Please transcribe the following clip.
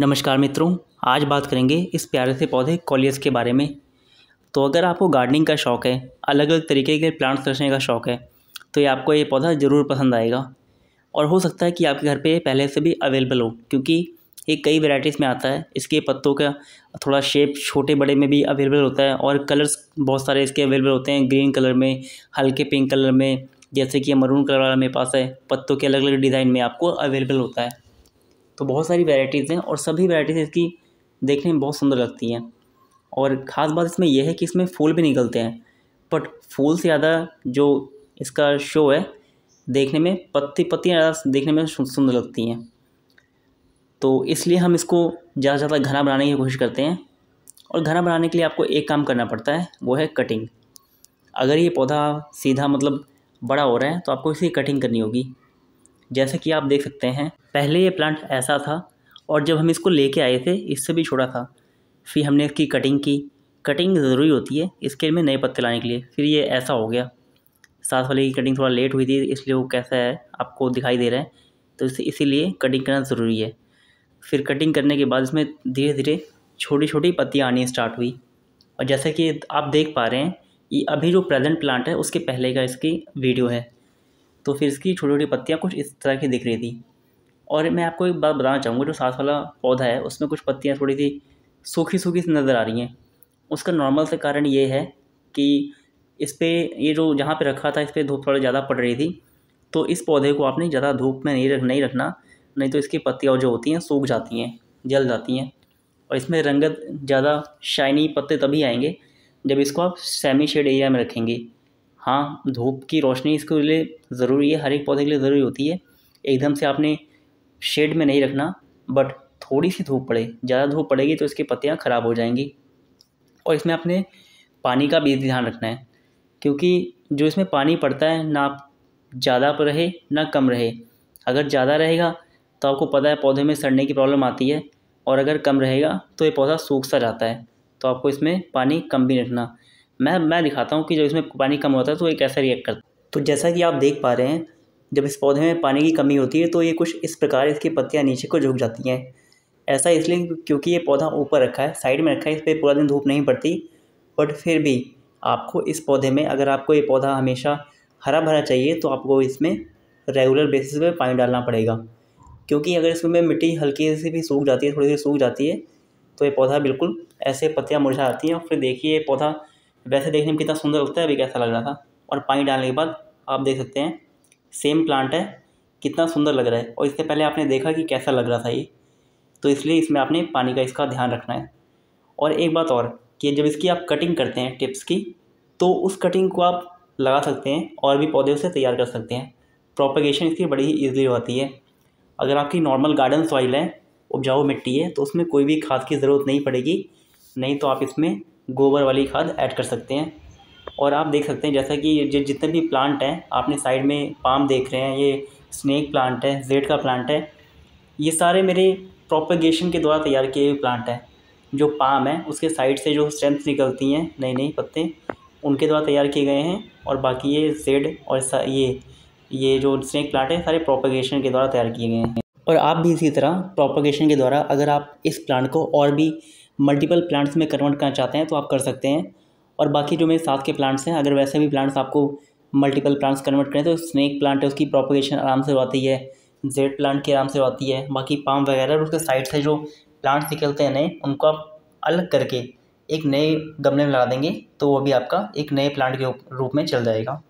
नमस्कार मित्रों आज बात करेंगे इस प्यारे से पौधे कॉलियस के बारे में तो अगर आपको गार्डनिंग का शौक़ है अलग अलग तरीके के प्लांट्स रचने का शौक़ है तो ये आपको ये पौधा ज़रूर पसंद आएगा और हो सकता है कि आपके घर पे पहले से भी अवेलेबल हो क्योंकि ये कई वेराइटीज़ में आता है इसके पत्तों का थोड़ा शेप छोटे बड़े में भी अवेलेबल होता है और कलर्स बहुत सारे इसके अवेलेबल होते हैं ग्रीन कलर में हल्के पिंक कलर में जैसे कि मरून कलर वाला मेरे पास है पत्तों के अलग अलग डिज़ाइन में आपको अवेलेबल होता है तो बहुत सारी वैराइटीज़ हैं और सभी वैराइटीज़ इसकी देखने में बहुत सुंदर लगती हैं और ख़ास बात इसमें यह है कि इसमें फूल भी निकलते हैं बट फूल से ज़्यादा जो इसका शो है देखने में पत्ती पत्तियाँ ज़्यादा देखने में सुंदर लगती हैं तो इसलिए हम इसको ज़्यादा से ज़्यादा घना बनाने की कोशिश करते हैं और घना बनाने के लिए आपको एक काम करना पड़ता है वो है कटिंग अगर ये पौधा सीधा मतलब बड़ा हो रहा है तो आपको इसकी कटिंग करनी होगी जैसा कि आप देख सकते हैं पहले ये प्लांट ऐसा था और जब हम इसको लेके आए थे इससे भी छोटा था फिर हमने इसकी कटिंग की कटिंग ज़रूरी होती है इसके में नए पत्ते लाने के लिए फिर ये ऐसा हो गया साथ वाले की कटिंग थोड़ा लेट हुई थी इसलिए वो कैसा है आपको दिखाई दे रहा है तो इसी इसीलिए कटिंग करना ज़रूरी है फिर कटिंग करने के बाद इसमें धीरे धीरे छोटी छोटी पत्तियाँ आनी स्टार्ट हुई और जैसा कि आप देख पा रहे हैं ये अभी जो प्रेजेंट प्लांट है उसके पहले का इसकी वीडियो है तो फिर इसकी छोटी छोटी पत्तियाँ कुछ इस तरह की दिख रही थी और मैं आपको एक बात बताना चाहूँगा जो सास वाला पौधा है उसमें कुछ पत्तियाँ थोड़ी सी सूखी सूखी सी नज़र आ रही हैं उसका नॉर्मल से कारण ये है कि इस पर ये जो जहाँ पे रखा था इस पर धूप थोड़ी ज़्यादा पड़ रही थी तो इस पौधे को आपने ज़्यादा धूप में नहीं रख नहीं रखना नहीं तो इसकी पत्तियाँ जो होती हैं सूख जाती हैं जल जाती हैं और इसमें रंगत ज़्यादा शाइनी पत्ते तभी आएंगे जब इसको आप सेमी शेड एरिया में रखेंगे हाँ धूप की रोशनी इसके लिए ज़रूरी है हर एक पौधे के लिए ज़रूरी होती है एकदम से आपने शेड में नहीं रखना बट थोड़ी सी धूप पड़े ज़्यादा धूप पड़ेगी तो इसकी पत्तियाँ ख़राब हो जाएंगी और इसमें आपने पानी का भी ध्यान रखना है क्योंकि जो इसमें पानी पड़ता है ना ज़्यादा पर रहे ना कम रहे अगर ज़्यादा रहेगा तो आपको पता है पौधे में सड़ने की प्रॉब्लम आती है और अगर कम रहेगा तो ये पौधा सूख सा जाता है तो आपको इसमें पानी कम भी रखना मैं मैं दिखाता हूँ कि जब इसमें पानी कम होता है तो ये कैसा रिएक्ट करता है तो जैसा कि आप देख पा रहे हैं जब इस पौधे में पानी की कमी होती है तो ये कुछ इस प्रकार इसकी पत्तियाँ नीचे को झुक जाती हैं ऐसा इसलिए क्योंकि ये पौधा ऊपर रखा है साइड में रखा है इस पर पूरा दिन धूप नहीं पड़ती बट फिर भी आपको इस पौधे में अगर आपको ये पौधा हमेशा हरा भरा चाहिए तो आपको इसमें रेगुलर बेसिस पे पानी डालना पड़ेगा क्योंकि अगर इसमें मिट्टी हल्की से भी सूख जाती है थोड़ी सी सूख जाती है तो ये पौधा बिल्कुल ऐसे पत्तियाँ मुरझा आती हैं और फिर देखिए ये पौधा वैसे देखने में कितना सुंदर लगता है अभी कैसा लग रहा था और पानी डालने के बाद आप देख सकते हैं सेम प्लांट है कितना सुंदर लग रहा है और इससे पहले आपने देखा कि कैसा लग रहा था ये तो इसलिए इसमें आपने पानी का इसका ध्यान रखना है और एक बात और कि जब इसकी आप कटिंग करते हैं टिप्स की तो उस कटिंग को आप लगा सकते हैं और भी पौधे उसे तैयार कर सकते हैं प्रोपगेशन इसकी बड़ी ही ईजिली होती है अगर आपकी नॉर्मल गार्डन सॉइल है उपजाऊ मिट्टी है तो उसमें कोई भी खाद की ज़रूरत नहीं पड़ेगी नहीं तो आप इसमें गोबर वाली खाद ऐड कर सकते हैं और आप देख सकते हैं जैसा कि जितने भी प्लांट हैं आपने साइड में पाम देख रहे हैं ये स्नेक प्लांट है जेड का प्लांट है ये सारे मेरे प्रोपगेशन के द्वारा तैयार किए हुए प्लांट हैं जो पाम है उसके साइड से जो स्ट्रेंथ निकलती हैं नई नई पत्ते उनके द्वारा तैयार किए गए हैं और बाकी ये जेड और ये ये जो स्नेक प्लांट है सारे प्रोपेगेशन के द्वारा तैयार किए गए हैं और आप भी इसी तरह प्रोपोगेशन के द्वारा अगर आप इस प्लांट को और भी मल्टीपल प्लांट्स में कन्वर्ट करना चाहते हैं तो आप कर सकते हैं और बाकी जो मेरे साथ के प्लांट्स हैं अगर वैसे भी प्लांट्स आपको मल्टीपल प्लांट्स कन्वर्ट करें तो स्नैक प्लांट है उसकी प्रॉपोगेशन आराम से होती है जेड प्लांट की आराम से होती है बाकी पाम वगैरह और उसके साइड से जो प्लांट्स निकलते हैं नए उनको आप अलग करके एक नए गमले में लगा देंगे तो वो भी आपका एक नए प्लांट के रूप में चल जाएगा